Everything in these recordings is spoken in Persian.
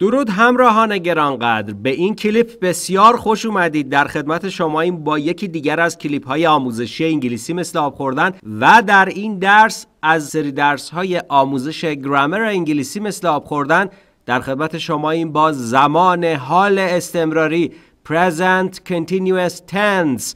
درود همراهان گرانقدر به این کلیپ بسیار خوش اومدید در خدمت شما این با یکی دیگر از کلیپ های آموزشی انگلیسی مثل آب خوردن و در این درس از سری درس های آموزش گرامر انگلیسی مثل آب خوردن در خدمت شما این با زمان حال استمراری present continuous tense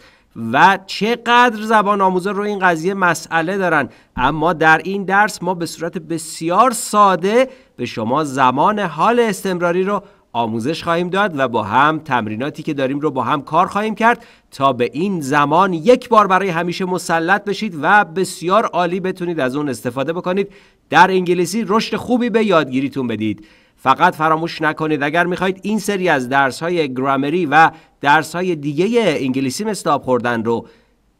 و چقدر زبان آموزا رو این قضیه مسئله دارن اما در این درس ما به صورت بسیار ساده به شما زمان حال استمراری رو آموزش خواهیم داد و با هم تمریناتی که داریم رو با هم کار خواهیم کرد تا به این زمان یک بار برای همیشه مسلط بشید و بسیار عالی بتونید از اون استفاده بکنید در انگلیسی رشد خوبی به یادگیریتون بدید فقط فراموش نکنید اگر میخواید این سری از درس های گرامری و درس های دیگه انگلیسی مثل خوردن رو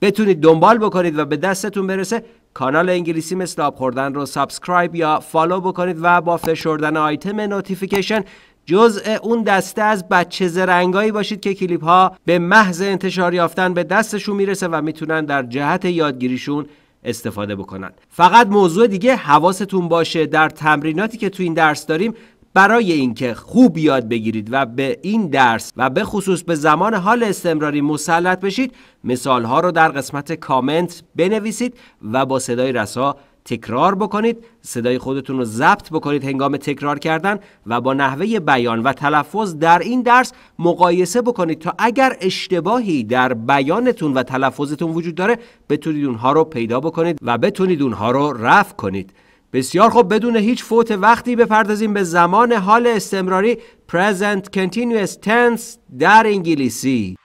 بتونید دنبال بکنید و به دستتون برسه کانال انگلیسی مثل خوردن رو سابسکرایب یا فالو بکنید و با فشردن آیتم نوتیفیکیشن جزء اون دسته از بچه زرنگایی باشید که کلیپ ها به محض انتشار یافتن به دستشون میرسه و میتونن در جهت یادگیریشون استفاده بکنن فقط موضوع دیگه حواستون باشه در تمریناتی که تو این درس داریم برای اینکه خوب یاد بگیرید و به این درس و به خصوص به زمان حال استمراری مسلط بشید مثال ها رو در قسمت کامنت بنویسید و با صدای رسا تکرار بکنید صدای خودتون رو ضبط بکنید هنگام تکرار کردن و با نحوه بیان و تلفظ در این درس مقایسه بکنید تا اگر اشتباهی در بیانتون و تلفظتون وجود داره بتونید اونها رو پیدا بکنید و بتونید اونها رو رفع کنید بسیار خوب بدون هیچ فوت وقتی بپردازیم به زمان حال استمراری present continuous tense در انگلیسی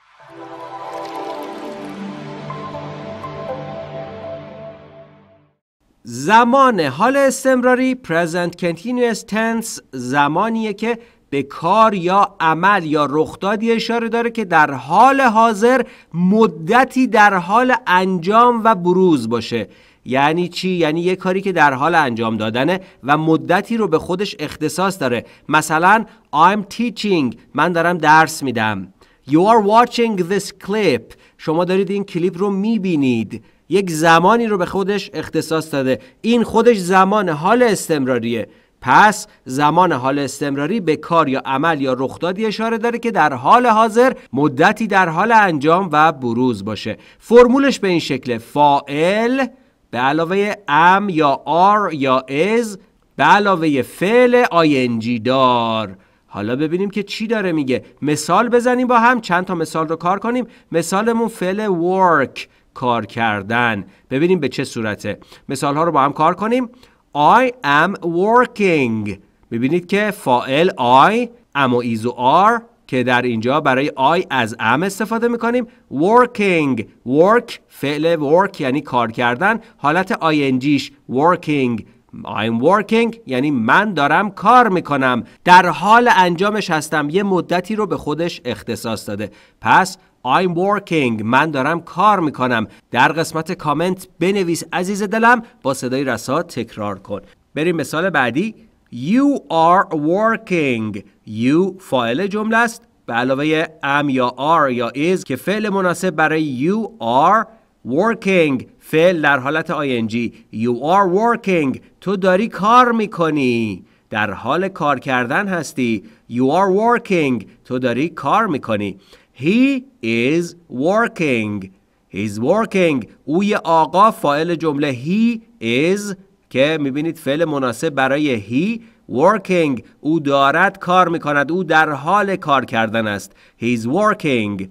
زمان حال استمراری present continuous tense زمانیه که به کار یا عمل یا رخدادی اشاره داره که در حال حاضر مدتی در حال انجام و بروز باشه یعنی چی یعنی یه کاری که در حال انجام دادنه و مدتی رو به خودش اختصاص داره مثلا I'm teaching من دارم درس میدم You are watching this clip شما دارید این کلیپ رو میبینید یک زمانی رو به خودش اختصاص داده این خودش زمان حال استمراریه پس زمان حال استمراری به کار یا عمل یا رخدادی اشاره داره که در حال حاضر مدتی در حال انجام و بروز باشه فرمولش به این شکل فائل به علاوه ام یا آر یا از به علاوه فعل آینجی دار حالا ببینیم که چی داره میگه مثال بزنیم با هم چند تا مثال رو کار کنیم مثالمون فعل ورک کار کردن ببینیم به چه صورته مثال ها رو با هم کار کنیم I am working ببینید که فائل I اما ایز و آر که در اینجا برای آی از ام استفاده میکنیم working work فعل work یعنی کار کردن حالت انجیش working I'm working یعنی من دارم کار میکنم در حال انجامش هستم یه مدتی رو به خودش اختصاص داده پس I'm working من دارم کار میکنم در قسمت کامنت بنویس عزیز دلم با صدای رسا تکرار کن بریم مثال بعدی You are working You فاعل جمله است به علاوه am یا are یا is که فعل مناسب برای you are working فعل در حالت ing You are working تو داری کار میکنی در حال کار کردن هستی You are working تو داری کار میکنی He is working He's working او یه آقا فاعل جمله He is که میبینید فعل مناسب برای هی working او دارد کار میکند او در حال کار کردن است he working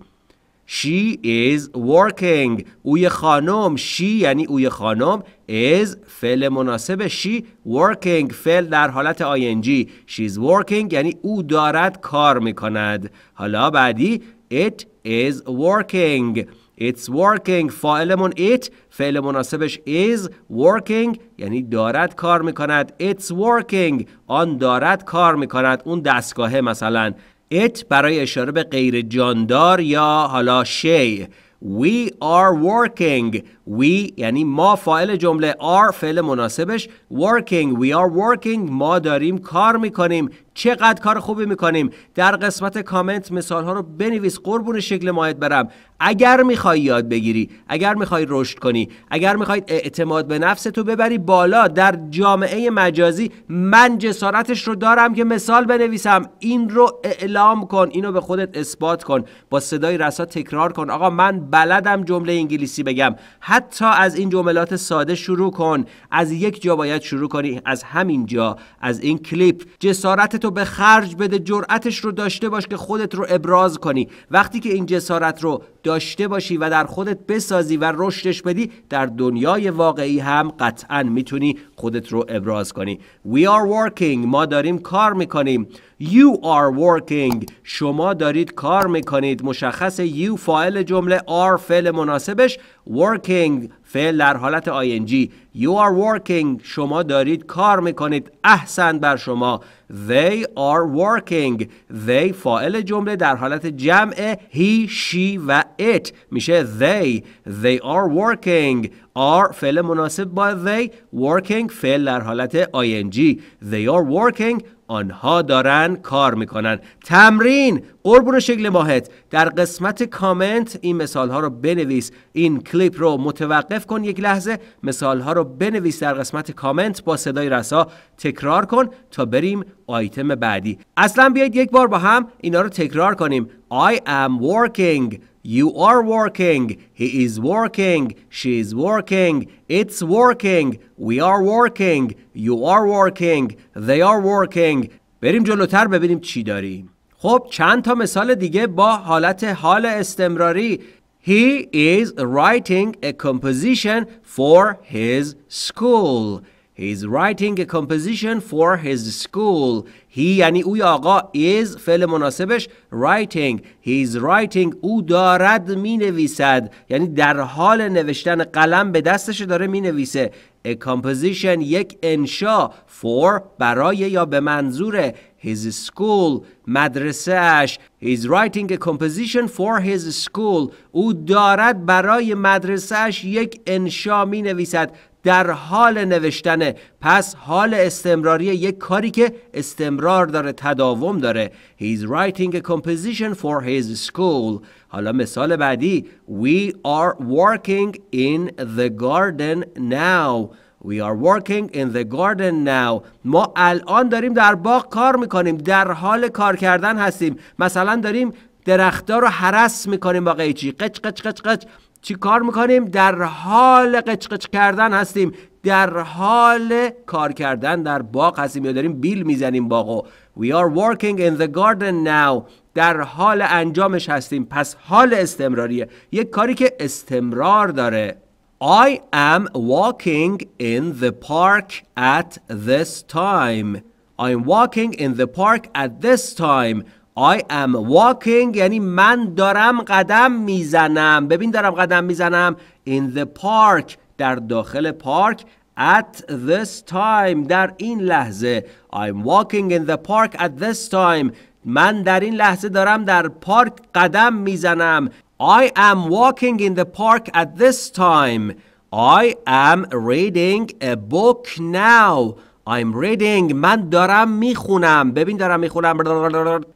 she is working اوی خانم she یعنی اوی خانم is فعل مناسب she working فعل در حالت ing she is working یعنی او دارد کار میکند حالا بعدی it is working It's working فاعلمون it فعل مناسبش is working یعنی دارد کار میکند It's working آن دارد کار میکند اون دستگاه مثلا It برای اشاره به غیر جاندار یا حالا شی We are working We یعنی ما فاعل جمله are فعل مناسبش Working We are working ما داریم کار میکنیم چقدر کار خوبی میکنیم در قسمت کامنت مثال ها رو بنویس قربون شکل ماهت برم اگر میخوای یاد بگیری اگر میخوای رشد کنی اگر میخوای اعتماد به نفس تو ببری بالا در جامعه مجازی من جسارتش رو دارم که مثال بنویسم این رو اعلام کن اینو به خودت اثبات کن با صدای رسا تکرار کن آقا من بلدم جمله انگلیسی بگم حتی از این جملات ساده شروع کن از یک جا باید شروع کنی از همین جا از این کلیپ جسارت به خرج بده جرأتش رو داشته باش که خودت رو ابراز کنی وقتی که این جسارت رو داشته باشی و در خودت بسازی و رشدش بدی در دنیای واقعی هم قطعا میتونی خودت رو ابراز کنی We are working ما داریم کار میکنیم You are working شما دارید کار میکنید مشخص you فاعل جمله are فعل مناسبش working فعل در حالت ing You are working شما دارید کار میکنید احسن بر شما They are working They فاعل جمله در حالت جمع He, she و it میشه they They are working Are فعل مناسب با they Working فعل در حالت ing They are working آنها دارن کار میکنن تمرین قربون شکل ماهت در قسمت کامنت این مثال ها رو بنویس این کلیپ رو متوقف کن یک لحظه مثال ها رو بنویس در قسمت کامنت با صدای رسا تکرار کن تا بریم آیتم بعدی اصلا بیایید یک بار با هم اینا رو تکرار کنیم I am working You are working. He is working. She is working. It's working. We are working. You are working. They are working. بریم جلوتر ببینیم چی داریم. خب چند تا مثال دیگه با حالت حال استمراری He is writing a composition for his school. He is writing a composition for his school. He یعنی اوی آقا is فعل مناسبش writing. He is writing. او دارد می نویسد. یعنی در حال نوشتن قلم به دستش داره می نویسه. A composition یک انشا for برای یا به منظور his school مدرسهش He's writing a composition for his school او دارد برای مدرسهش یک انشا می نویسد در حال نوشتنه پس حال استمراری یک کاری که استمرار داره تداوم داره He's writing a composition for his school حالا مثال بعدی We are working in the garden now We are working in the garden now. ما الان داریم در باغ کار میکنیم. در حال کار کردن هستیم. مثلا داریم درختار رو حرس میکنیم با قیچی. قچ قچ قچ قچ. چی کار میکنیم؟ در حال قچ قچ کردن هستیم. در حال کار کردن در باغ هستیم یا داریم بیل میزنیم باغو. We are working in the garden now. در حال انجامش هستیم. پس حال استمراریه. یک کاری که استمرار داره. I am walking in the park at this time. I am walking in the park at this time. I am walking یعنی من دارم قدم میزنم ببین دارم قدم میزنم in the park در داخل پارک at this time در این لحظه I'm walking in the park at this time من در این لحظه دارم در پارک قدم میزنم I am walking in the park at this time. I am reading a book now. I'm reading من دارم میخونم ببین دارم میخونم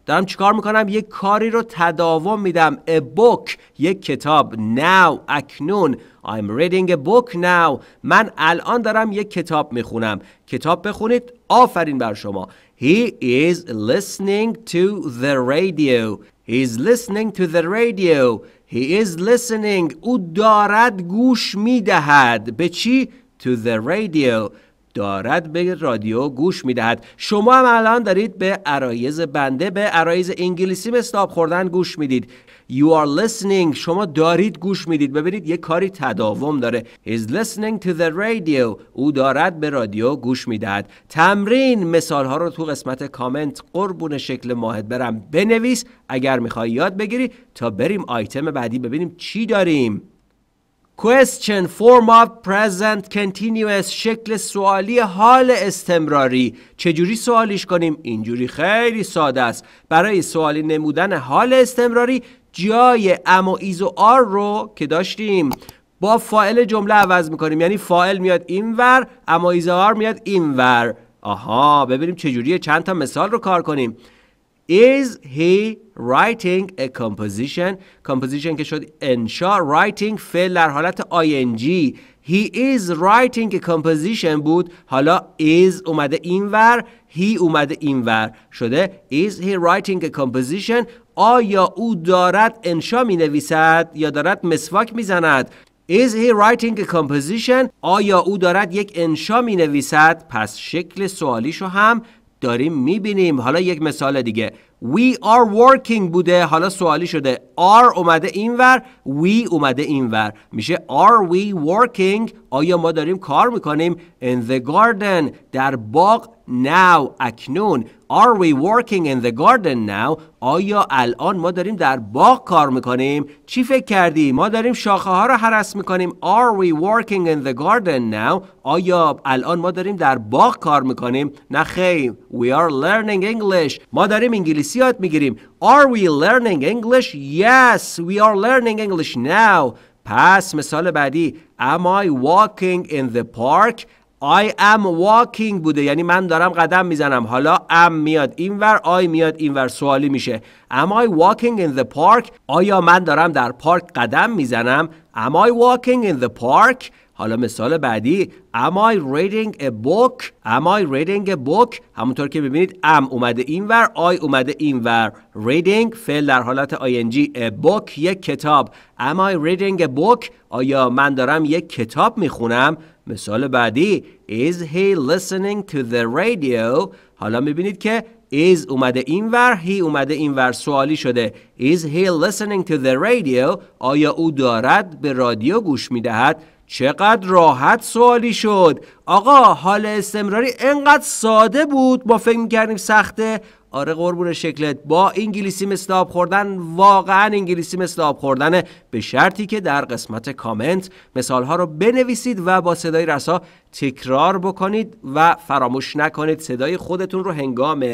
دارم چیکار میکنم یک کاری رو تداوم میدم a book یک کتاب now اکنون I'm reading a book now من الان دارم یک کتاب میخونم کتاب بخونید آفرین بر شما He is listening to the radio He is listening to the radio He is listening. او دارد گوش می به چی؟ To the radio. دارد به رادیو گوش می شما هم الان دارید به عرایز بنده به عرایز انگلیسی به خوردن گوش میدید. You are listening شما دارید گوش میدید ببینید یه کاری تداوم داره Is listening to the radio او دارد به رادیو گوش میدهد تمرین مثال ها رو تو قسمت کامنت قربون شکل ماهد برم بنویس اگر میخوای یاد بگیری تا بریم آیتم بعدی ببینیم چی داریم Question form of present continuous شکل سوالی حال استمراری چجوری سوالیش کنیم؟ اینجوری خیلی ساده است برای سوالی نمودن حال استمراری جای ام و ایز و آر رو که داشتیم با فائل جمله عوض میکنیم یعنی فائل میاد اینور اما ایز آر میاد اینور آها ببینیم چجوریه چند تا مثال رو کار کنیم Is he writing a composition? Composition که شد انشا writing فعل در حالت ing He is writing a composition بود حالا is اومده اینور He اومده اینور شده Is he writing a composition آیا او دارد انشا می نویسد یا دارد مسواک می زند Is he writing a composition آیا او دارد یک انشا می نویسد پس شکل سوالیشو هم داریم می بینیم حالا یک مثال دیگه We are working بوده حالا سوالی شده are اومده اینور we اومده اینور میشه are we working آیا ما داریم کار میکنیم in the garden در باغ now اکنون are we working in the garden now آیا الان ما داریم در باغ کار میکنیم چی فکر کردی ما داریم شاخه ها رو حرس میکنیم are we working in the garden now آیا الان ما داریم در باغ کار میکنیم نه خیر we are learning English ما داریم انگلیسی یاد میگیریم are we learning English yes we are learning English now پس مثال بعدی Am I walking in the park I am walking بوده یعنی من دارم قدم میزنم حالا am میاد اینور I میاد اینور سوالی میشه Am I walking in the park آیا من دارم در پارک قدم میزنم Am I walking in the park حالا مثال بعدی Am I reading a book Am I reading a book همونطور که ببینید am اومده اینور I اومده اینور reading فعل در حالت ing a book یک کتاب Am I reading a book آیا من دارم یک کتاب میخونم مثال بعدی Is he listening to the radio حالا میبینید که is اومده ور، he اومده ور سوالی شده Is he listening to the radio آیا او دارد به رادیو گوش میدهد چقدر راحت سوالی شد آقا حال استمراری انقدر ساده بود ما فکر میکردیم سخته آره قربون شکلت با انگلیسی مثل خوردن واقعا انگلیسی مثل آب خوردنه به شرطی که در قسمت کامنت مثالها رو بنویسید و با صدای رسا تکرار بکنید و فراموش نکنید صدای خودتون رو هنگام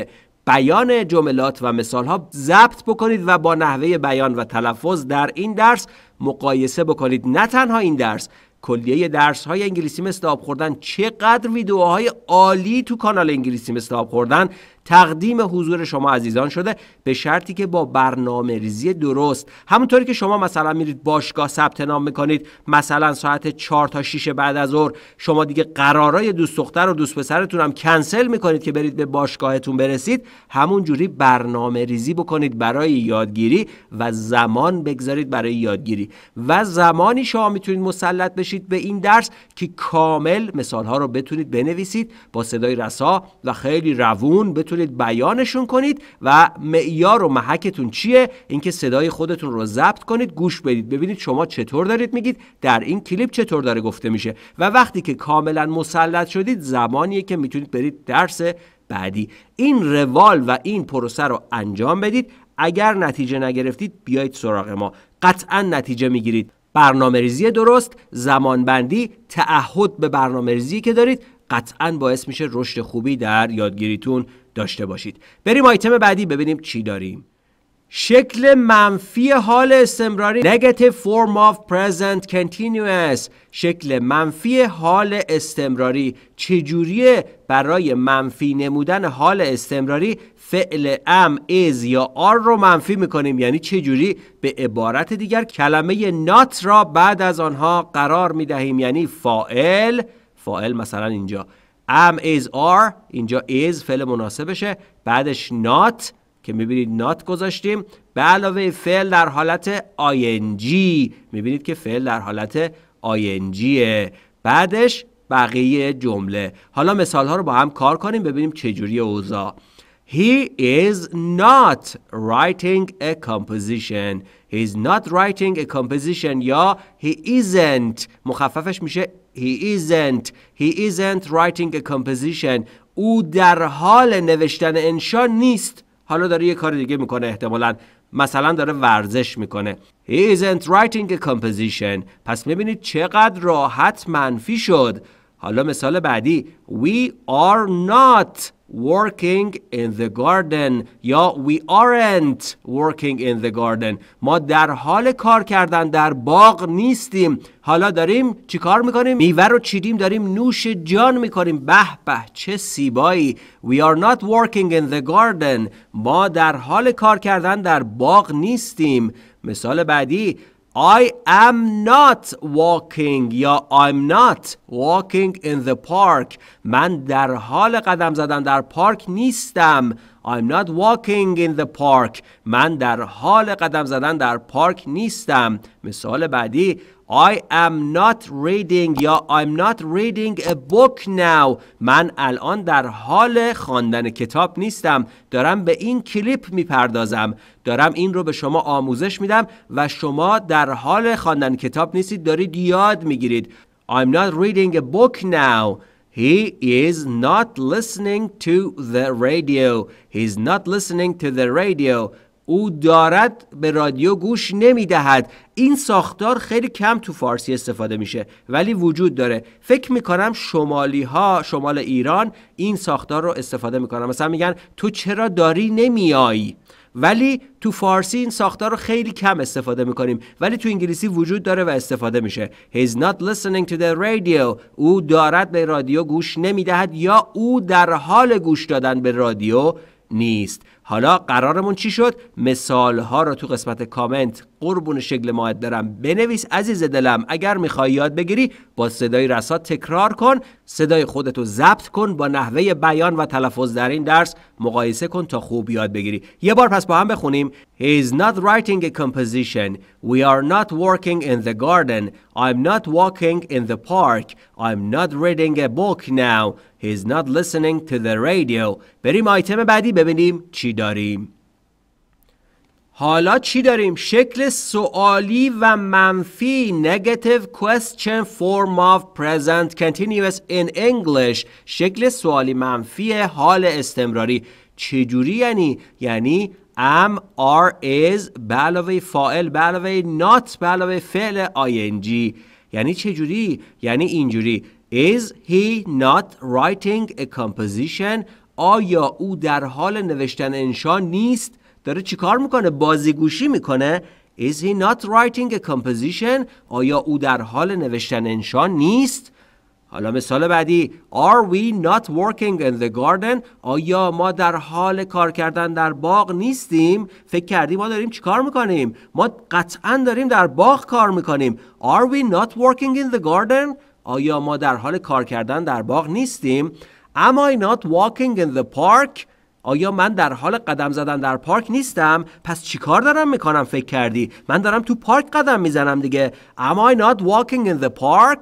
بیان جملات و مثالها ضبط بکنید و با نحوه بیان و تلفظ در این درس مقایسه بکنید نه تنها این درس کلیه درس های انگلیسی مثل خوردن چقدر ویدیوهای عالی تو کانال انگلیسی مثل خوردن تقدیم حضور شما عزیزان شده به شرطی که با برنامه ریزی درست همونطوری که شما مثلا میرید باشگاه ثبت نام میکنید مثلا ساعت 4 تا 6 بعد از ظهر شما دیگه قرارای دوست دختر و دوست پسرتون هم کنسل میکنید که برید به باشگاهتون برسید همونجوری برنامه ریزی بکنید برای یادگیری و زمان بگذارید برای یادگیری و زمانی شما میتونید مسلط بشید به این درس که کامل ها رو بتونید بنویسید با صدای رسا و خیلی روون بتونید بیانشون کنید و معیار و محکتون چیه اینکه صدای خودتون رو ضبط کنید گوش بدید ببینید شما چطور دارید میگید در این کلیپ چطور داره گفته میشه و وقتی که کاملا مسلط شدید زمانیه که میتونید برید درس بعدی این روال و این پروسه رو انجام بدید اگر نتیجه نگرفتید بیایید سراغ ما قطعا نتیجه میگیرید برنامه ریزی درست زمانبندی تعهد به برنامه که دارید قطعا باعث میشه رشد خوبی در یادگیریتون داشته باشید بریم آیتم بعدی ببینیم چی داریم شکل منفی حال استمراری negative form of present continuous شکل منفی حال استمراری چجوریه برای منفی نمودن حال استمراری فعل ام از یا آر رو منفی میکنیم یعنی چجوری به عبارت دیگر کلمه نات را بعد از آنها قرار میدهیم یعنی فائل فائل مثلا اینجا am is are اینجا is فعل مناسبشه بعدش not که میبینید not گذاشتیم به علاوه فعل در حالت ing میبینید که فعل در حالت ing بعدش بقیه جمله حالا مثال ها رو با هم کار کنیم ببینیم چجوری اوضاع He is not writing a composition He is not writing a composition یا He isn't مخففش میشه He isn't. He isn't writing a composition. او در حال نوشتن انشا نیست. حالا داره یه کار دیگه میکنه احتمالا. مثلا داره ورزش میکنه. He isn't writing a composition. پس میبینید چقدر راحت منفی شد. حالا مثال بعدی. We are not working in the garden یا we aren't working in the garden ما در حال کار کردن در باغ نیستیم حالا داریم چی کار میکنیم؟ میوه رو چیدیم داریم نوش جان میکنیم به به چه سیبایی we are not working in the garden ما در حال کار کردن در باغ نیستیم مثال بعدی I am not walking یا I'm not walking in the park من در حال قدم زدن در پارک نیستم I'm not walking in the park من در حال قدم زدن در پارک نیستم مثال بعدی I am not reading یا I'm not reading a book now من الان در حال خواندن کتاب نیستم دارم به این کلیپ میپردازم دارم این رو به شما آموزش میدم و شما در حال خواندن کتاب نیستید دارید یاد میگیرید I'm not reading a book now He is not listening to the radio He's not listening to the radio او دارد به رادیو گوش نمیدهد این ساختار خیلی کم تو فارسی استفاده میشه ولی وجود داره فکر میکنم شمالی ها شمال ایران این ساختار رو استفاده میکنن مثلا میگن تو چرا داری نمیایی ولی تو فارسی این ساختار رو خیلی کم استفاده میکنیم ولی تو انگلیسی وجود داره و استفاده میشه He's not listening to the radio او دارد به رادیو گوش نمیدهد یا او در حال گوش دادن به رادیو نیست حالا قرارمون چی شد؟ مثال ها رو تو قسمت کامنت قربون شکل ماهت دارم بنویس عزیز دلم اگر میخوای یاد بگیری با صدای رسا تکرار کن صدای خودتو ضبط کن با نحوه بیان و تلفظ در این درس مقایسه کن تا خوب یاد بگیری یه بار پس با هم بخونیم He is not writing a composition We are not working in the garden I'm not walking in the park I'm not reading a book now He is not listening to the radio بریم آیتم بعدی ببینیم چی داریم حالا چی داریم؟ شکل سوالی و منفی negative question form of present continuous in English شکل سوالی منفی حال استمراری چجوری یعنی؟ یعنی am, are, is به علاوه فائل به علاوه not به علاوه فعل ing یعنی چجوری؟ یعنی اینجوری Is he not writing a composition آیا او در حال نوشتن انشا نیست داره چیکار میکنه بازیگوشی میکنه Is he not writing a composition آیا او در حال نوشتن انشا نیست حالا مثال بعدی Are we not working in the garden آیا ما در حال کار کردن در باغ نیستیم فکر کردی ما داریم چیکار میکنیم ما قطعا داریم در باغ کار میکنیم Are we not working in the garden آیا ما در حال کار کردن در باغ نیستیم Am I not walking in the park? آیا من در حال قدم زدن در پارک نیستم؟ پس چیکار دارم میکنم فکر کردی؟ من دارم تو پارک قدم میزنم دیگه. Am I not walking in the park?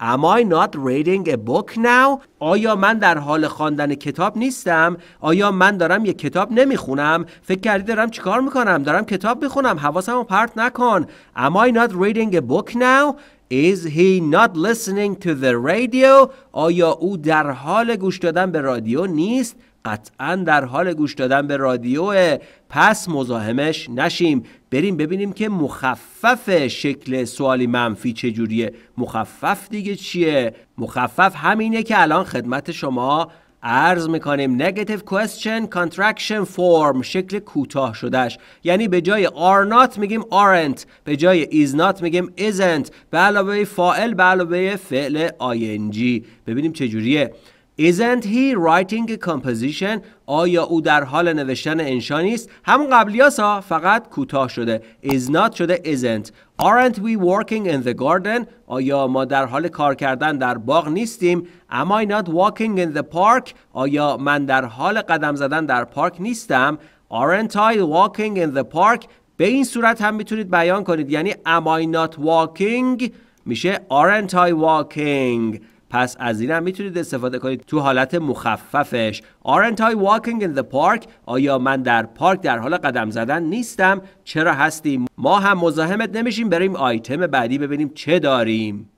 Am I not reading a book now? آیا من در حال خواندن کتاب نیستم؟ آیا من دارم یک کتاب نمیخونم؟ فکر کردی دارم چیکار میکنم؟ دارم کتاب میخونم. حواسمو پرت نکن. Am I not reading a book now? Is he not listening to the radio? آیا او در حال گوش دادن به رادیو نیست؟ قطعا در حال گوش دادن به رادیو پس مزاحمش نشیم بریم ببینیم که مخفف شکل سوالی منفی چجوریه مخفف دیگه چیه مخفف همینه که الان خدمت شما عرض میکنیم negative question contraction فرم شکل کوتاه شدهش یعنی به جای are not میگیم aren't به جای is not میگیم isn't به علاوه فائل به علاوه فعل ing ببینیم چجوریه Isn't he writing a آیا او در حال نوشتن انشا نیست؟ همون قبلی ها فقط کوتاه شده. Is not شده isn't. Aren't we working in the garden؟ آیا ما در حال کار کردن در باغ نیستیم؟ Am I not walking in the park؟ آیا من در حال قدم زدن در پارک نیستم؟ Aren't I walking in the park؟ به این صورت هم میتونید بیان کنید. یعنی am I not walking؟ میشه aren't I walking؟ پس از این میتونید استفاده کنید تو حالت مخففش Aren't I walking in the park آیا من در پارک در حال قدم زدن نیستم چرا هستیم ما هم مزاحمت نمیشیم بریم آیتم بعدی ببینیم چه داریم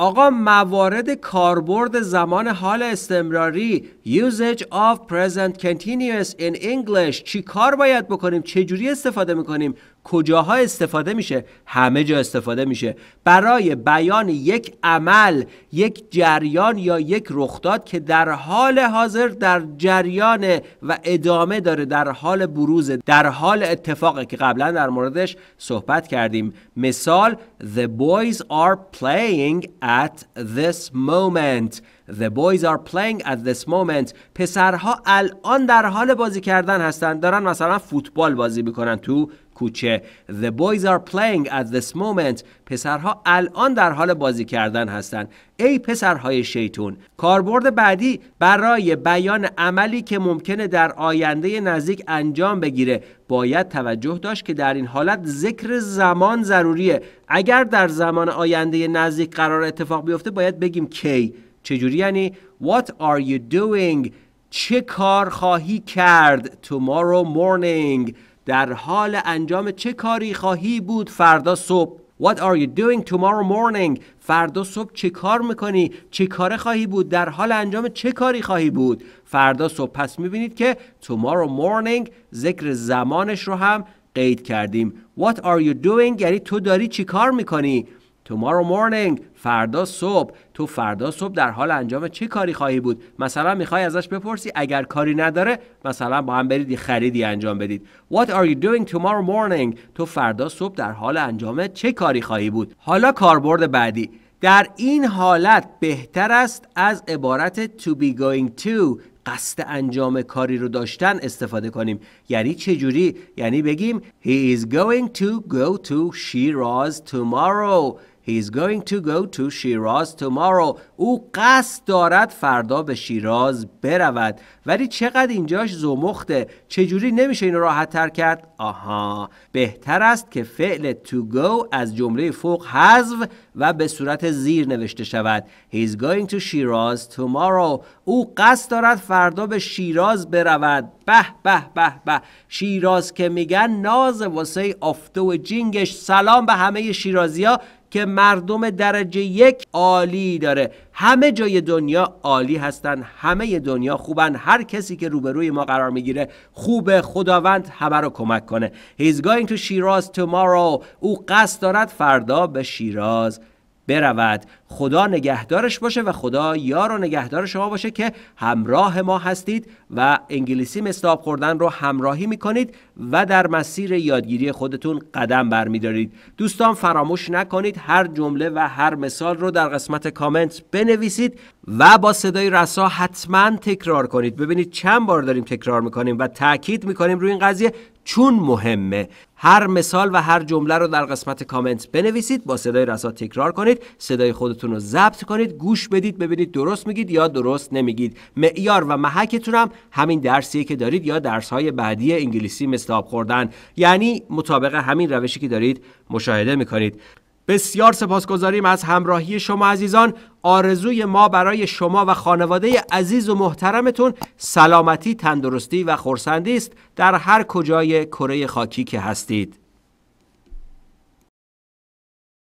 آقا موارد کاربرد زمان حال استمراری usage of present continuous in English چی کار باید بکنیم چجوری استفاده میکنیم کجاها استفاده میشه همه جا استفاده میشه برای بیان یک عمل یک جریان یا یک رخداد که در حال حاضر در جریان و ادامه داره در حال بروز در حال اتفاقه که قبلا در موردش صحبت کردیم مثال the boys are playing at this moment the boys are playing at this moment پسرها الان در حال بازی کردن هستند دارن مثلا فوتبال بازی میکنن تو کوچه The boys are playing at this moment پسرها الان در حال بازی کردن هستند ای پسرهای شیطون کاربرد بعدی برای بیان عملی که ممکنه در آینده نزدیک انجام بگیره باید توجه داشت که در این حالت ذکر زمان ضروریه اگر در زمان آینده نزدیک قرار اتفاق بیفته باید بگیم کی چجوری یعنی What are you doing چه کار خواهی کرد tomorrow morning در حال انجام چه کاری خواهی بود فردا صبح What are you doing tomorrow morning? فردا صبح چه کار میکنی؟ چه کار خواهی بود؟ در حال انجام چه کاری خواهی بود؟ فردا صبح پس میبینید که tomorrow morning ذکر زمانش رو هم قید کردیم What are you doing؟ یعنی تو داری چه کار میکنی؟ Tomorrow morning فردا صبح تو فردا صبح در حال انجام چه کاری خواهی بود مثلا میخوای ازش بپرسی اگر کاری نداره مثلا با هم برید خریدی انجام بدید What are you doing tomorrow morning تو فردا صبح در حال انجام چه کاری خواهی بود حالا کاربرد بعدی در این حالت بهتر است از عبارت to be going to قصد انجام کاری رو داشتن استفاده کنیم یعنی چه جوری یعنی بگیم he is going to go to Shiraz tomorrow is going to go to Shiraz tomorrow. او قصد دارد فردا به شیراز برود. ولی چقدر اینجاش زمخته. چجوری نمیشه این راحت تر کرد؟ آها. بهتر است که فعل to go از جمله فوق حذف و به صورت زیر نوشته شود. is going to Shiraz tomorrow. او قصد دارد فردا به شیراز برود. به به به به. شیراز که میگن ناز واسه افتو و جینگش. سلام به همه شیرازیا. که مردم درجه یک عالی داره همه جای دنیا عالی هستن همه دنیا خوبن هر کسی که روبروی ما قرار میگیره خوبه خداوند همه رو کمک کنه He's going to Shiraz tomorrow او قصد دارد فردا به شیراز برود خدا نگهدارش باشه و خدا یار و نگهدار شما باشه که همراه ما هستید و انگلیسی مثل خوردن رو همراهی میکنید و در مسیر یادگیری خودتون قدم برمیدارید دوستان فراموش نکنید هر جمله و هر مثال رو در قسمت کامنت بنویسید و با صدای رسا حتما تکرار کنید ببینید چند بار داریم تکرار میکنیم و تاکید میکنیم روی این قضیه چون مهمه هر مثال و هر جمله رو در قسمت کامنت بنویسید با صدای رسا تکرار کنید صدای خود صداتون رو ضبط کنید گوش بدید ببینید درست میگید یا درست نمیگید معیار و محکتون هم همین درسیه که دارید یا درس بعدی انگلیسی مثل آب خوردن یعنی مطابق همین روشی که دارید مشاهده میکنید بسیار سپاسگزاریم از همراهی شما عزیزان آرزوی ما برای شما و خانواده عزیز و محترمتون سلامتی تندرستی و خرسندی است در هر کجای کره خاکی که هستید